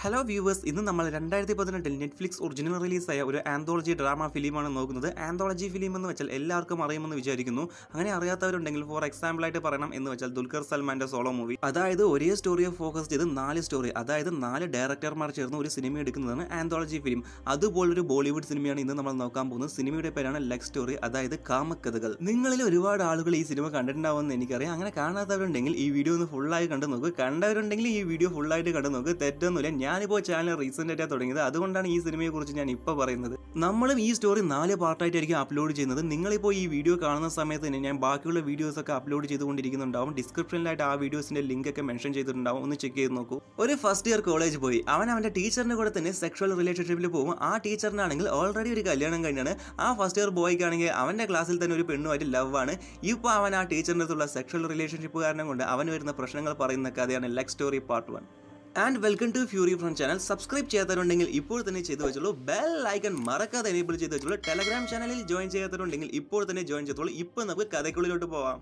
hello viewers ഇന്ന് നമ്മൾ രണ്ടായിരത്തി പതിനെട്ടിൽ നെറ്റ്ഫ്ലിക്സ് ഒറിജിനൽ റിലീസായ ഒരു ആന്തോളജി ഡ്രാമ ഫിലിമാണ് നോക്കുന്നത് ആന്തോളജി ഫിലിം എന്ന് വെച്ചാൽ എല്ലാവർക്കും അറിയുമെന്ന് വിചാരിക്കുന്നു അങ്ങനെ അറിയാത്തവരുണ്ടെങ്കിൽ ഫോർ എക്സാമ്പിൾ ആയിട്ട് പറയണം എന്ന് വെച്ചാൽ ദുൽഖർ സൽമാന്റെ സോളോ മൂവി അതായത് ഒരേ സ്റ്റോറിയെ ഫോക്കസ് ചെയ്ത് നാല് സ്റ്റോറി അതായത് നാല് ഡയറക്ടർമാർ ചേർന്ന് ഒരു സിനിമ എടുക്കുന്നതാണ് ആന്തോളജി ഫിലിം അതുപോലൊരു ബോളിവുഡ് സിനിമയാണ് ഇന്ന് നമ്മൾ നോക്കാൻ പോകുന്നത് സിനിമയുടെ പേരാണ് ലക് സ്റ്റോറി അതായത് കാമക്കഥകൾ നിങ്ങളിൽ ഒരുപാട് ആളുകൾ ഈ സിനിമ കണ്ടിട്ടുണ്ടാവുമെന്ന് എനിക്കറിയാം അങ്ങനെ കാണാത്തവരുണ്ടെങ്കിൽ ഈ വീഡിയോ ഒന്ന് ഫുള്ളായി കണ്ടു നോക്കുക കണ്ടവരുണ്ടെങ്കിൽ ഈ വീഡിയോ ഫുള്ളായിട്ട് കണ്ടു നോക്കുക തെറ്റൊന്നുമില്ല ഞാനിപ്പോൾ ചാനൽ റീസെൻ്റ് ആയിട്ടാണ് തുടങ്ങിയത് അതുകൊണ്ടാണ് ഈ സിനിമയെക്കുറിച്ച് ഞാൻ ഇപ്പോൾ പറയുന്നത് നമ്മളും ഈ സ്റ്റോറി നാല് പാർട്ടായിട്ടായിരിക്കും അപ്ലോഡ് ചെയ്യുന്നത് നിങ്ങളിപ്പോൾ ഈ വീഡിയോ കാണുന്ന സമയത്ത് തന്നെ ഞാൻ ബാക്കിയുള്ള വീഡിയോസൊക്കെ അപ്ലോഡ് ചെയ്തുകൊണ്ടിരിക്കുന്നുണ്ടാവും ഡിസ്ക്രിപ്ഷനിലായിട്ട് ആ വീഡിയോസിൻ്റെ ലിങ്ക് ഒക്കെ മെൻഷൻ ചെയ്തിട്ടുണ്ടാവും ഒന്ന് ചെക്ക് ചെയ്ത് നോക്കൂ ഒരു ഫസ്റ്റ് ഇയർ കോളേജ് പോയി അവൻ അവൻ്റെ ടീച്ചറിൻ്റെ കൂടെ തന്നെ സെക്ഷൽ റിലേഷൻഷിപ്പിൽ പോകും ആ ടീച്ചറിനാണെങ്കിൽ ഓൾറെഡി ഒരു കല്യാണം കഴിഞ്ഞാണ് ആ ഫസ്റ്റ് ഇയർ ബോയ്ക്കാണെങ്കിൽ അവൻ്റെ ക്ലാസ്സിൽ തന്നെ ഒരു പെണ്ണുമായിട്ട് ലവാണ് ഇപ്പോൾ അവൻ ആ ടീച്ചറിൻ്റെ അടുത്തുള്ള സെക്ഷൽ റിലേഷൻഷിപ്പ് കാരണം കൊണ്ട് അവൻ വരുന്ന പ്രശ്നങ്ങൾ പറയുന്ന കഥയാണ് like story part one and welcome to fury friend channel subscribe ചെയ്യാത്തവരുണ്ടെങ്കിൽ ഇപ്പോൾ തന്നെ ചെയ്തു വെച്ചോളൂ ബെൽ ഐക്കൺ മറക്കാതെ എനേബിൾ ചെയ്തു വെച്ചോളൂ ടെലഗ്രാം ചാനലിൽ ജോയിൻ ചെയ്യാത്തവരുണ്ടെങ്കിൽ ഇപ്പോൾ തന്നെ ജോയിൻ ചെയ്തോളൂ ഇപ്പോൾ നമുക്ക് കഥയ്ക്കുള്ളിലോട്ട് പോവാം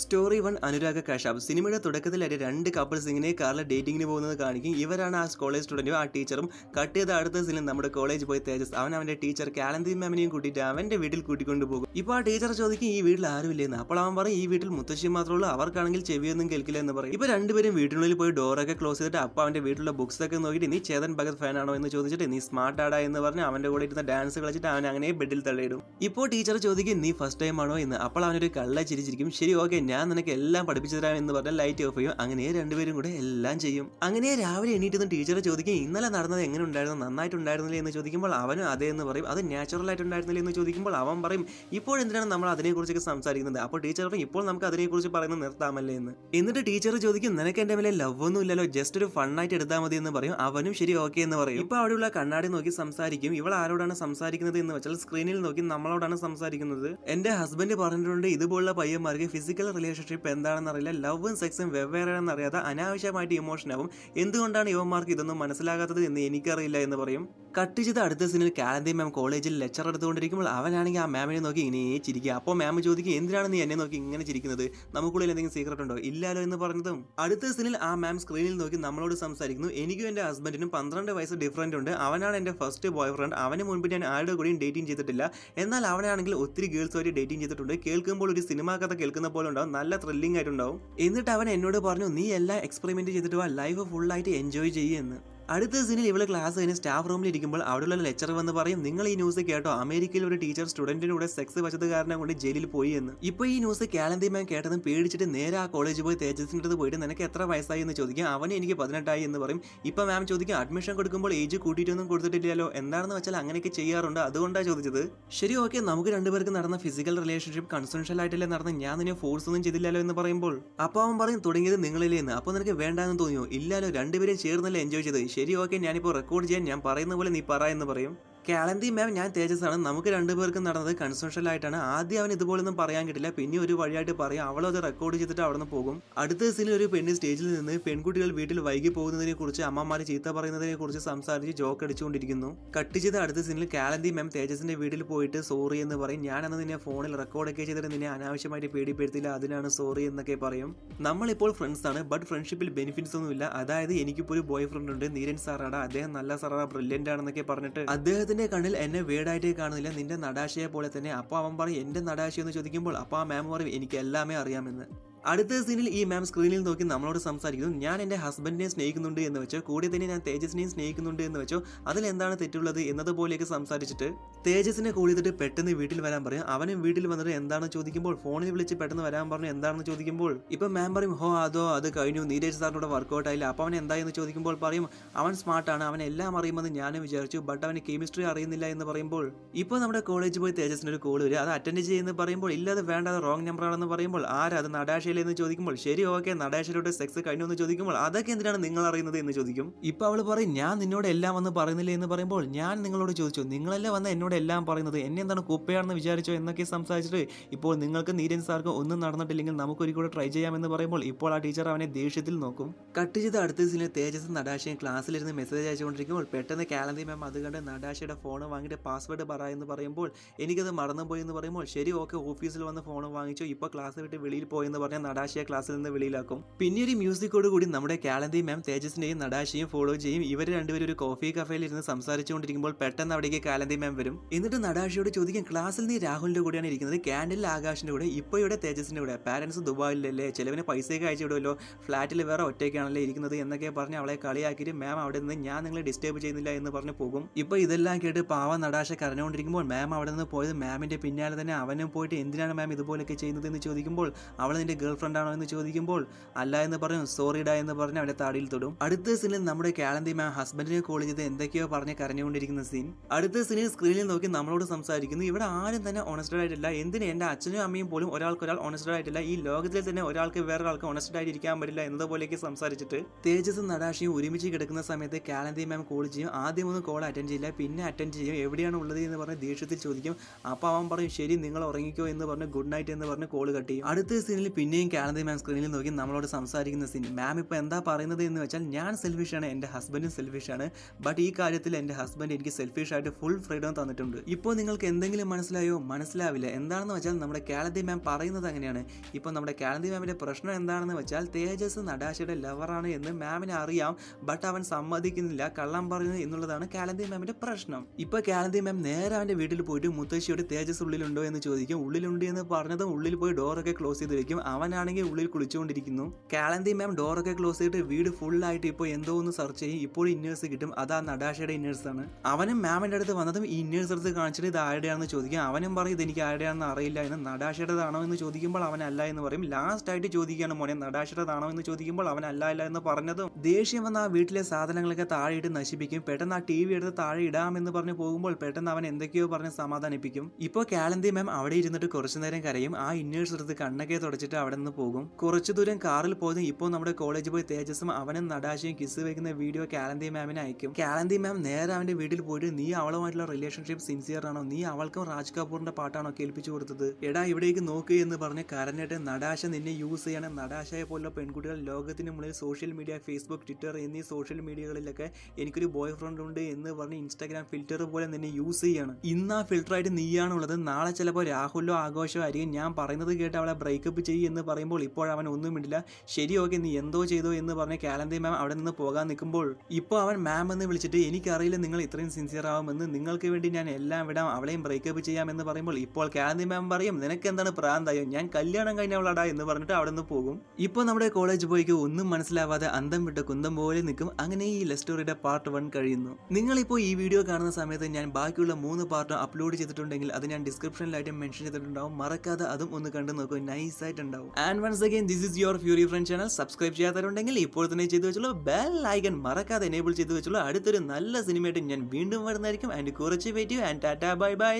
സ്റ്റോറി വൺ അനുരാഗ് കശ്യപ് സിനിമയുടെ തുടക്കത്തിലായിട്ട് രണ്ട് കപ്പിൾസ് ഇങ്ങനെ കാറിൽ ഡേറ്റിങ്ങിന് പോകുന്നത് കാണിക്കും ഇവരാണ് ആ കോളേജ് സ്റ്റുഡൻറ്റും ആ ടീച്ചറും കട്ട് ചെയ്ത അടുത്ത സീനിൽ നമ്മുടെ കോളേജ് പോയി തേജസ് അവൻ അവൻ്റെ ടീച്ചർ കാലന്തി മാമിനെയും കൂട്ടിയിട്ട് അവൻ്റെ വീട്ടിൽ കൂട്ടിക്കൊണ്ട് പോകും ഇപ്പോൾ ആ ടീച്ചർ ചോദിക്കും ഈ വീട്ടിൽ ആരുമില്ലെന്ന് അപ്പോൾ അവൻ പറയും ഈ വീട്ടിൽ മുത്തശ്ശി മാത്രമേ ഉള്ളൂ അവർക്കാണെങ്കിൽ ചെവിയൊന്നും കേൾക്കില്ല എന്ന് പറയും ഇപ്പോൾ രണ്ടുപേരും വീട്ടിനുള്ളിൽ പോയി ഡോറൊക്കെ ക്ലോസ് ചെയ്തിട്ട് അപ്പോൾ അവൻ്റെ വീട്ടിലുള്ള ബുക്സ് ഒക്കെ നോക്കിയിട്ട് നീ ചേതൻ ഭഗത് ഫാനാണോ എന്ന് ചോദിച്ചിട്ട് നീ സ്മാർട്ട് ആടാ എന്ന് പറഞ്ഞ് അവൻ്റെ കൂടെ ഇരുന്ന ഡാൻസ് കളിച്ചിട്ട് അവൻ അങ്ങനെ ബെഡിൽ തള്ളിയിടും ഇപ്പോൾ ടീച്ചർ ചോദിക്കും നീ ഫസ്റ്റ് ടൈം ആണോ എന്ന് അപ്പോൾ അവനൊരു കള്ള ചിരിച്ചിരിക്കും ശരി ഓക്കെ ഞാൻ നിനക്ക് എല്ലാം പഠിപ്പിച്ചു തരാം എന്ന് പറഞ്ഞാൽ ലൈറ്റ് ഓഫ് ചെയ്യും അങ്ങനെ രണ്ടുപേരും കൂടെ എല്ലാം ചെയ്യും അങ്ങനെ രാവിലെ എണീറ്റെന്ന് ടീച്ചറെ ചോദിക്കും ഇന്നലെ നടന്നത് എങ്ങനെ ഉണ്ടായിരുന്നു നന്നായിട്ടുണ്ടായിരുന്നില്ലേ എന്ന് ചോദിക്കുമ്പോൾ അവനും അതേ എന്ന് പറയും അത് നാച്ചുറൽ ആയിട്ടുണ്ടായിരുന്നില്ലേ എന്ന് ചോദിക്കുമ്പോൾ അവൻ പറയും ഇപ്പോൾ എന്തിനാണ് നമ്മൾ അതിനെക്കുറിച്ചൊക്കെ സംസാരിക്കുന്നത് അപ്പോൾ ടീച്ചർ പറയും ഇപ്പോൾ നമുക്ക് അതിനെക്കുറിച്ച് പറയുന്നത് നിർത്താമല്ലേ എന്ന് എന്നിട്ട് ടീച്ചർ ചോദിക്കും നിനക്ക് എൻ്റെ മേലെ ലവ് ഒന്നും ഇല്ലല്ലോ ജസ്റ്റ് ഒരു ഫണ്ണായിട്ട് എടുത്താൽ മതി എന്ന് പറയും അവനും ശരി ഓക്കെ എന്ന് പറയും ഇപ്പോൾ അവിടെയുള്ള കണ്ണാടി നോക്കി സംസാരിക്കും ഇവൾ ആരോടാണ് സംസാരിക്കുന്നത് എന്ന് വെച്ചാൽ സ്ക്രീനിൽ നോക്കി നമ്മളോടാണ് സംസാരിക്കുന്നത് എൻ്റെ ഹസ്ബൻഡ് പറഞ്ഞിട്ടുണ്ട് ഇതുപോലുള്ള പയ്യന്മാർക്ക് ഫിസിക്കൽ റിലേഷൻഷിപ്പ് എന്താണെന്ന് അറിയില്ല ലവും സെക്സും വെവ്വേറെയാണെന്ന് അറിയാതെ അനാവശ്യമായിട്ട് ഇമോഷനാവും എന്തുകൊണ്ടാണ് യുവമാർക്ക് ഇതൊന്നും മനസ്സിലാകാത്തത് എന്ന് എനിക്കറിയില്ല എന്ന് പറയും കട്ട് ചെയ്ത് അടുത്ത സീനിൽ കാലന്തി മാം കോളേജിൽ ലെക്ചർ എടുത്തുകൊണ്ടിരിക്കുമ്പോൾ അവനാണെങ്കിൽ ആ മാമിനെ നോക്കി ഇങ്ങനെ ചിരിക്കുക അപ്പോൾ മാം ചോദിക്കുക എന്തിനാണ് നീ എന്നെ നോക്കി ഇങ്ങനെ ചിരിക്കുന്നത് നമുക്കുള്ളിൽ എന്തെങ്കിലും സീക്രട്ട് ഉണ്ടോ ഇല്ലാലോ എന്ന് പറഞ്ഞതും അടുത്ത സീനിൽ ആ മാം സ്ക്രീനിൽ നോക്കി നമ്മളോട് സംസാരിക്കുന്നു എനിക്കും എൻ്റെ ഹസ്ബൻഡിനും പന്ത്രണ്ട് വയസ്സ് ഡിഫറൻറ്റ് ഉണ്ട് അവനാണ് എൻ്റെ ഫസ്റ്റ് ബോയ് ഫ്രണ്ട് അവന് മുൻപ് ഞാൻ ആരുടെ കൂടെയും ഡേറ്റിംഗ് ചെയ്തിട്ടില്ല എന്നാൽ അവനാണെങ്കിൽ ഒത്തിരി ഗേൾസുമായിട്ട് ഡേറ്റിംഗ് ചെയ്തിട്ടുണ്ട് കേൾക്കുമ്പോൾ ഒരു സിനിമ കഥ കേൾക്കുന്ന പോലെ ഉണ്ടാവും നല്ല ത്രില്ലിംഗ് ആയിട്ടുണ്ടാവും എന്നിട്ട് അവൻ എന്നോട് പറഞ്ഞു നീ എല്ലാം എക്സ്പെരിമെൻറ്റ് ചെയ്തിട്ട് വാ ലൈഫ് ഫുള്ളായിട്ട് എൻജോയ് ചെയ്യുമെന്ന് അടുത്ത സീനിൽ ഇവിടെ ക്ലാസ് കഴിഞ്ഞ് സ്റ്റാഫ് റൂമിൽ ഇരിക്കുമ്പോൾ അവിടെയുള്ള ലെക്ചർ വന്ന് പറയും നിങ്ങൾ ഈ ന്യൂസ് കേട്ടോ അമേരിക്കയിൽ ഒരു ടീച്ചർ സ്റ്റുഡന്റിന്റെ കൂടെ സെക്സ് വച്ചത് കാരണം കൊണ്ട് ജയിലിൽ പോയി എന്ന് ഇപ്പോൾ ഈ ന്യൂസ് കാലന്തി മാൻ കേട്ടതും പേടിച്ചിട്ട് നേരെ ആ കോളേജ് പോയി തേജസിൻ്റെ അടുത്ത് പോയിട്ട് നിനക്ക് എത്ര വയസ്സായി എന്ന് ചോദിക്കാം അവന് എനിക്ക് പതിനെട്ടായി എന്ന് പറയും ഇപ്പം മാം ചോദിക്കും അഡ്മിഷൻ കൊടുക്കുമ്പോൾ ഏജ് കൂട്ടിയിട്ടൊന്നും കൊടുത്തിട്ടില്ലല്ലോ എന്താണെന്ന് വെച്ചാൽ അങ്ങനെയൊക്കെ ചെയ്യാറുണ്ട് അതുകൊണ്ടാണ് ചോദിച്ചത് ശരി ഓക്കെ നമുക്ക് രണ്ടുപേർക്കും നടന്ന ഫിസിക്കൽ റിലേഷൻഷിപ്പ് കൺസെൻഷ്യൽ ആയിട്ടല്ലേ നടന്ന ഞാൻ നിന്നെ ഫോഴ്സ് ഒന്നും ചെയ്തില്ലല്ലോ എന്ന് പറയുമ്പോൾ അപ്പോൾ അവൻ പറയും തുടങ്ങിയത് നിങ്ങളിലേന്ന് അപ്പോൾ നിനക്ക് വേണ്ടെന്ന് തോന്നിയോ ഇല്ലല്ലോ രണ്ടുപേരും ചേർന്നല്ലേ എൻജോയ് ചെയ്ത് ശരി ഓക്കെ ഞാനിപ്പോൾ റെക്കോർഡ് ചെയ്യാൻ ഞാൻ പറയുന്ന പോലെ നീ പറയുന്നു പറയും കാലന്തി മാം ഞാൻ തേജസ് ആണ് നമുക്ക് രണ്ടുപേർക്കും നടന്നത് ആയിട്ടാണ് ആദ്യം അവൻ ഇതുപോലൊന്നും പറയാൻ കിട്ടില്ല പിന്നെ ഒരു വഴിയായിട്ട് പറയാം അവൾ അത് റെക്കോർഡ് ചെയ്തിട്ട് അവിടെ നിന്ന് പോകും അടുത്ത സീനിൽ ഒരു പെണ്ണ് സ്റ്റേജിൽ നിന്ന് പെൺകുട്ടികൾ വീട്ടിൽ വൈകി പോകുന്നതിനെ കുറിച്ച് അമ്മമാരെ ചീത്ത പറയുന്നതിനെ കുറിച്ച് സംസാരിച്ച് ജോക്ക് അടിച്ചുകൊണ്ടിരിക്കുന്നു കട്ട് ചെയ്ത അടുത്ത സീനിൽ കാലന്തി മാം തേജസിന്റെ വീട്ടിൽ പോയിട്ട് സോറി എന്ന് പറയും ഞാൻ അന്ന് നിന്നെ ഫോണിൽ റെക്കോർഡൊക്കെ ചെയ്തിട്ട് നിന്നെ അനാവശ്യമായിട്ട് പേടിപ്പെടുത്തില്ല അതിനാണ് സോറി എന്നൊക്കെ പറയും നമ്മളിപ്പോൾ ഫ്രണ്ട്സ് ആണ് ബട്ട് ഫ്രണ്ട്ഷിപ്പിൽ ബെനിഫിറ്റ്സ് ഒന്നുമില്ല അതായത് എനിക്കിപ്പോൾ ഒരു ബോയ് ഫ്രണ്ട് ഉണ്ട് നീരൻ സാറാണ് അദ്ദേഹം നല്ല സാറാണ് ബ്രില്യൻ്റ് ആണെന്നൊക്കെ പറഞ്ഞിട്ട് അദ്ദേഹത്തെ അദ്ദേഹത്തിൻ്റെ കണ്ണിൽ എന്നെ വേർഡായിട്ടേ കാണുന്നില്ല നിന്റെ നടാശയെ പോലെ തന്നെ അപ്പോൾ അവൻ പറയും എൻ്റെ നടാശയെന്ന് ചോദിക്കുമ്പോൾ അപ്പോൾ ആ മാം പറയും എനിക്ക് എല്ലാമേ അറിയാമെന്ന് അടുത്ത സീനിൽ ഈ മാം സ്ക്രീനിൽ നോക്കി നമ്മളോട് സംസാരിക്കുന്നു ഞാൻ എൻ്റെ ഹസ്ബൻഡിനെ സ്നേഹിക്കുന്നുണ്ട് എന്ന് വെച്ചോ കൂടെ തന്നെ ഞാൻ തേജസിനെയും സ്നേഹിക്കുന്നുണ്ട് എന്ന് വെച്ചോ അതിൽ എന്താണ് തെറ്റുള്ളത് എന്നതുപോലെയൊക്കെ സംസാരിച്ചിട്ട് തേജസിനെ കോൾ ചെയ്തിട്ട് പെട്ടെന്ന് വീട്ടിൽ വരാൻ പറയും അവനും വീട്ടിൽ വന്നിട്ട് എന്താണ് ചോദിക്കുമ്പോൾ ഫോണിൽ വിളിച്ച് പെട്ടെന്ന് വരാൻ പറഞ്ഞു എന്താണെന്ന് ചോദിക്കുമ്പോൾ ഇപ്പം മാം പറയും ഹോ അതോ അത് കഴിഞ്ഞു നീരജ് സാറിനോട് വർക്കൗട്ട് ആയില്ല അപ്പോൾ അവൻ എന്തായെന്ന് ചോദിക്കുമ്പോൾ പറയും അവൻ സ്മാർട്ടാണ് അവൻ എല്ലാം അറിയുമെന്ന് ഞാനും വിചാരിച്ചു ബട്ട് അവന് കെമിസ്ട്രി അറിയുന്നില്ല എന്ന് പറയുമ്പോൾ ഇപ്പോൾ നമ്മുടെ കോളേജിൽ പോയി തേജസിനൊരു കോൾ വരിക അത് അറ്റൻഡ് ചെയ്യുമെന്ന് പറയുമ്പോൾ ഇല്ല അത് വേണ്ട അത് റോങ് നമ്പറാണെന്ന് പറയുമ്പോൾ ആരാ അത് നടാശ പറ്റിയില്ലേ എന്ന് ചോദിക്കുമ്പോൾ ശരി ഓക്കെ നടേശ്വരോട് സെക്സ് കഴിഞ്ഞു എന്ന് ചോദിക്കുമ്പോൾ അതൊക്കെ എന്തിനാണ് നിങ്ങൾ അറിയുന്നത് എന്ന് ചോദിക്കും ഇപ്പൊ അവൾ പറയും ഞാൻ നിന്നോട് എല്ലാം വന്ന് പറയുന്നില്ലേ എന്ന് പറയുമ്പോൾ ഞാൻ നിങ്ങളോട് ചോദിച്ചു നിങ്ങളല്ലേ വന്ന് എന്നോട് എല്ലാം പറയുന്നത് എന്നെ എന്താണ് കുപ്പയാണെന്ന് വിചാരിച്ചോ എന്നൊക്കെ സംസാരിച്ചിട്ട് ഇപ്പോൾ നിങ്ങൾക്ക് നീരൻ സാർക്ക് ഒന്നും നടന്നിട്ടില്ലെങ്കിൽ നമുക്കൊരു കൂടെ ട്രൈ ചെയ്യാമെന്ന് പറയുമ്പോൾ ഇപ്പോൾ ആ ടീച്ചർ അവനെ ദേഷ്യത്തിൽ നോക്കും കട്ട് ചെയ്ത അടുത്ത സീനിൽ തേജസ് നടാശയും ക്ലാസ്സിലിരുന്ന് മെസ്സേജ് അയച്ചുകൊണ്ടിരിക്കുമ്പോൾ പെട്ടെന്ന് കാലന്തി മാം അത് കണ്ട് നടാശയുടെ ഫോൺ വാങ്ങിയിട്ട് പാസ്വേഡ് പറ എന്ന് പറയുമ്പോൾ എനിക്കത് മറന്നുപോയി എന്ന് പറയുമ്പോൾ ശരി ഓക്കെ ഓഫീസിൽ വന്ന് ഫോൺ വാങ്ങിച്ചു ഇപ്പോൾ ക്ലാസ് വിട്ട് വെളിയിൽ പോയെന്ന് പറഞ്ഞ നടാശയെ ക്ലാസ്സിൽ നിന്ന് വെളിയിലാക്കും പിന്നെ ഒരു മ്യൂസിക്കോട് കൂടി നമ്മുടെ കാലന്തി മാം തേജസിനെയും നടാശയും ഫോളോ ചെയ്യും ഇവർ രണ്ടുപേരും ഒരു കോഫി കഫേയിൽ ഇരുന്ന് സംസാരിച്ചുകൊണ്ടിരിക്കുമ്പോൾ പെട്ടെന്ന് അവിടേക്ക് കാലന്തി മാം വരും എന്നിട്ട് നടാശയോട് ചോദിക്കും ക്ലാസ്സിൽ നീ രാഹുലിന്റെ കൂടെയാണ് ഇരിക്കുന്നത് ക്യാൻഡിൽ ആകാശിന്റെ കൂടെ ഇപ്പോൾ ഇവിടെ തേജസിന്റെ കൂടെ പാരന്റ്സ് ദുബായിലല്ലേ ചിലവിന് പൈസയൊക്കെ അയച്ചു വിടുമല്ലോ ഫ്ലാറ്റിൽ വേറെ ഒറ്റയ്ക്കാണല്ലേ ഇരിക്കുന്നത് എന്നൊക്കെ പറഞ്ഞ് അവളെ കളിയാക്കിയിട്ട് മാം അവിടെ നിന്ന് ഞാൻ നിങ്ങളെ ഡിസ്റ്റർബ് ചെയ്യുന്നില്ല എന്ന് പറഞ്ഞ് പോകും ഇപ്പോൾ ഇതെല്ലാം കേട്ട് പാവ നടാശ കരഞ്ഞുകൊണ്ടിരിക്കുമ്പോൾ മാം അവിടെ നിന്ന് പോയത് മാമിൻ്റെ പിന്നാലെ തന്നെ അവനും പോയിട്ട് എന്തിനാണ് മാം ഇതുപോലൊക്കെ ചെയ്യുന്നത് എന്ന് ചോദിക്കുമ്പോൾ അവൾ നിന്റെ ഗേൾ ഗേൾഫ്രണ്ട് ഫ്രണ്ട് ആണോ എന്ന് ചോദിക്കുമ്പോൾ അല്ല എന്ന് പറഞ്ഞു സോറി ഡാ എന്ന് പറഞ്ഞ് അവന്റെ താടിയിൽ തൊടും അടുത്ത സീനിൽ നമ്മുടെ കാലന്തി മാം ഹസ്ബൻഡിനെ കോൾ ചെയ്ത് എന്തൊക്കെയോ പറഞ്ഞ് കരഞ്ഞുകൊണ്ടിരിക്കുന്ന സീൻ അടുത്ത സീനിൽ സ്ക്രീനിൽ നോക്കി നമ്മളോട് സംസാരിക്കുന്നു ഇവിടെ ആരും തന്നെ ഓണസ്റ്റഡ് ആയിട്ടില്ല എന്തിന് എന്റെ അച്ഛനും അമ്മയും പോലും ഒരാൾക്കൊരാൾ ഓണസ്റ്റഡ് ആയിട്ടില്ല ഈ ലോകത്തിൽ തന്നെ ഒരാൾക്ക് വേറൊരാൾക്ക് ഓണസ്റ്റഡ് ആയിട്ട് ഇരിക്കാൻ പറ്റില്ല എന്നതുപോലെയൊക്കെ സംസാരിച്ചിട്ട് തേജസും നടാശിയും ഒരുമിച്ച് കിടക്കുന്ന സമയത്ത് കാലന്തി മാം കോൾ ചെയ്യും ആദ്യം ഒന്നും കോൾ അറ്റൻഡ് ചെയ്യില്ല പിന്നെ അറ്റൻഡ് ചെയ്യും എവിടെയാണ് ഉള്ളത് എന്ന് പറഞ്ഞ് ദേഷ്യത്തിൽ ചോദിക്കും അപ്പൊ അവൻ പറയും ശരി നിങ്ങൾ ഉറങ്ങിക്കോ എന്ന് പറഞ്ഞ് ഗുഡ് നൈറ്റ് എന്ന് പറഞ്ഞ് കോൾ കട്ട് ചെയ്യും അടുത്ത സീനിൽ പിന്നെ സെൽവിയും കാനന്ദയും മാം സ്ക്രീനിൽ നോക്കി നമ്മളോട് സംസാരിക്കുന്ന സീൻ മാം ഇപ്പോൾ എന്താ പറയുന്നത് എന്ന് വെച്ചാൽ ഞാൻ സെൽഫിഷാണ് എൻ്റെ ഹസ്ബൻഡും സെൽഫിഷാണ് ബട്ട് ഈ കാര്യത്തിൽ എൻ്റെ ഹസ്ബൻഡ് എനിക്ക് സെൽഫിഷായിട്ട് ഫുൾ ഫ്രീഡം തന്നിട്ടുണ്ട് ഇപ്പോൾ നിങ്ങൾക്ക് എന്തെങ്കിലും മനസ്സിലായോ മനസ്സിലാവില്ല എന്താണെന്ന് വെച്ചാൽ നമ്മുടെ കാലന്തി മാം പറയുന്നത് അങ്ങനെയാണ് ഇപ്പോൾ നമ്മുടെ കാലന്തി മാമിൻ്റെ പ്രശ്നം എന്താണെന്ന് വെച്ചാൽ തേജസ് നടാശയുടെ ലവറാണ് എന്ന് മാമിന് അറിയാം ബട്ട് അവൻ സമ്മതിക്കുന്നില്ല കള്ളം പറയുന്നു എന്നുള്ളതാണ് കാലന്തി മാമിൻ്റെ പ്രശ്നം ഇപ്പോൾ കാലന്തി മാം നേരെ അവൻ്റെ വീട്ടിൽ പോയിട്ട് മുത്തശ്ശിയോട് തേജസ് ഉള്ളിലുണ്ടോ എന്ന് ചോദിക്കും ഉള്ളിലുണ്ട് എന്ന് പറഞ്ഞതും ഉള്ളിൽ പോയി ഡോറൊക്കെ ക്ലോസ് ചെയ്ത് വയ്ക്കും അവൻ ആണെങ്കിൽ ഉള്ളിൽ കുളിച്ചുകൊണ്ടിരിക്കുന്നു കാലന്തി മാം ഡോറൊക്കെ ക്ലോസ് ചെയ്തിട്ട് വീട് ഫുള്ളായിട്ട് ഇപ്പോൾ എന്തോ ഒന്ന് സെർച്ച് ചെയ്യും ഇപ്പോൾ ഇന്നേഴ്സ് കിട്ടും അതാ നടാശയുടെ ഇന്നേഴ്സ് ആണ് അവനും മാമിൻ്റെ അടുത്ത് വന്നതും ഈ ഇന്നേഴ്സ് എടുത്ത് കാണിച്ചിട്ട് ഇത് ആരുടെയാണെന്ന് ചോദിക്കും അവനും പറയും ഇതെനിക്ക് ആരുടെയാണെന്ന് അറിയില്ല എന്ന് നടാഷയുടേതാണോ എന്ന് ചോദിക്കുമ്പോൾ അവനല്ല എന്ന് പറയും ലാസ്റ്റ് ആയിട്ട് ചോദിക്കുകയാണ് മോനെ നടാഷയുടേതാണോ എന്ന് ചോദിക്കുമ്പോൾ അവനല്ല ഇല്ല എന്ന് പറഞ്ഞതും ദേഷ്യം വന്ന ആ വീട്ടിലെ സാധനങ്ങളൊക്കെ ഇട്ട് നശിപ്പിക്കും പെട്ടെന്ന് ആ ടി വി എടുത്ത് താഴെ ഇടാമെന്ന് പറഞ്ഞ് പോകുമ്പോൾ പെട്ടെന്ന് അവൻ എന്തൊക്കെയോ പറഞ്ഞ് സമാധാനിപ്പിക്കും ഇപ്പോൾ കാലന്തി മാം അവിടെ ഇരുന്നിട്ട് കുറച്ചു നേരം കരയും ആ ഇന്നേഴ്സ് എടുത്ത് കണ്ണൊക്കെ തുടച്ചിട്ട് അവിടെ കടന്നു പോകും കുറച്ചു ദൂരം കാറിൽ പോയതും ഇപ്പോൾ നമ്മുടെ കോളേജിൽ പോയി തേജസ്സും അവനും നടാശയും കിസ് വെക്കുന്ന വീഡിയോ കാലന്തി മാമിന് അയക്കും കാലന്തി മാം നേരെ അവന്റെ വീട്ടിൽ പോയിട്ട് നീ അവളുമായിട്ടുള്ള റിലേഷൻഷിപ്പ് സിൻസിയർ ആണോ നീ അവൾക്കും രാജ് കപൂറിന്റെ പാട്ടാണോ കേൾപ്പിച്ചു കൊടുത്തത് എടാ ഇവിടേക്ക് നോക്ക് എന്ന് പറഞ്ഞ് കരഞ്ഞിട്ട് നടാശ നിന്നെ യൂസ് ചെയ്യണം നടാശയെ പോലുള്ള പെൺകുട്ടികൾ ലോകത്തിന് മുകളിൽ സോഷ്യൽ മീഡിയ ഫേസ്ബുക്ക് ട്വിറ്റർ എന്നീ സോഷ്യൽ മീഡിയകളിലൊക്കെ എനിക്കൊരു ബോയ് ഫ്രണ്ട് ഉണ്ട് എന്ന് പറഞ്ഞ് ഇൻസ്റ്റാഗ്രാം ഫിൽറ്റർ പോലെ നിന്നെ യൂസ് ചെയ്യണം ഇന്ന് ആ ഫിൽറ്ററായിട്ട് നീയാണുള്ളത് നാളെ ചിലപ്പോൾ രാഹുലോ ആഘോഷമായിരിക്കും ഞാൻ പറയുന്നത് കേട്ട് അവളെ ബ്രേക്കപ്പ് ചെയ്യും എന്ന് പറയുമ്പോൾ ഇപ്പോൾ അവൻ ഒന്നും മിണ്ടില്ല ശരി ഓക്കെ നീ എന്തോ ചെയ്തോ എന്ന് പറഞ്ഞ് കാലന്തി മാം അവിടെ നിന്ന് പോകാൻ നിൽക്കുമ്പോൾ ഇപ്പോൾ അവൻ മാം എന്ന് വിളിച്ചിട്ട് എനിക്കറിയില്ല നിങ്ങൾ ഇത്രയും സിൻസിയർ ആവുമെന്ന് നിങ്ങൾക്ക് വേണ്ടി ഞാൻ എല്ലാം വിടാം അവളെയും ബ്രേക്കപ്പ് ചെയ്യാമെന്ന് പറയുമ്പോൾ ഇപ്പോൾ കാലന്തി മാം പറയും നിനക്ക് എന്താണ് പ്രാന്തായോ ഞാൻ കല്യാണം കഴിഞ്ഞവളടാ എന്ന് പറഞ്ഞിട്ട് അവിടെ നിന്ന് പോകും ഇപ്പോൾ നമ്മുടെ കോളേജ് പോയിക്ക് ഒന്നും മനസ്സിലാവാതെ അന്തം വിട്ട കുന്തം പോലെ നിൽക്കും അങ്ങനെ ഈ ലെ സ്റ്റോറിയുടെ പാർട്ട് വൺ കഴിയുന്നു നിങ്ങളിപ്പോൾ ഈ വീഡിയോ കാണുന്ന സമയത്ത് ഞാൻ ബാക്കിയുള്ള മൂന്ന് പാർട്ടും അപ്ലോഡ് ചെയ്തിട്ടുണ്ടെങ്കിൽ അത് ഞാൻ ഡിസ്ക്രിപ്ഷനിലായിട്ട് മെൻഷൻ ചെയ്തിട്ടുണ്ടാവും മറക്കാതെ അതും ഒന്ന് കണ്ടു നോക്കും നൈസായിട്ടുണ്ടാവും and once again this is your fury friend channel subscribe ചെയ്യാത്തവരുണ്ടെങ്കിൽ ഇപ്പോൾ തന്നെ ചെയ്തു വെച്ചുള്ള ബെൽ ഐക്കൺ മറക്കാതെ എനേബിൾ ചെയ്തു വെച്ചുള്ള അടുത്തൊരു നല്ല സിനിമയായിട്ട് ഞാൻ വീണ്ടും വരുന്നതായിരിക്കും ആൻഡ് കുറച്ച് wait and tata bye bye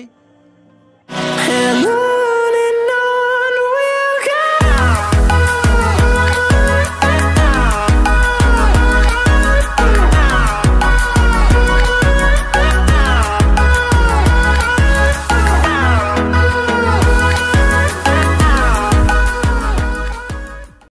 hello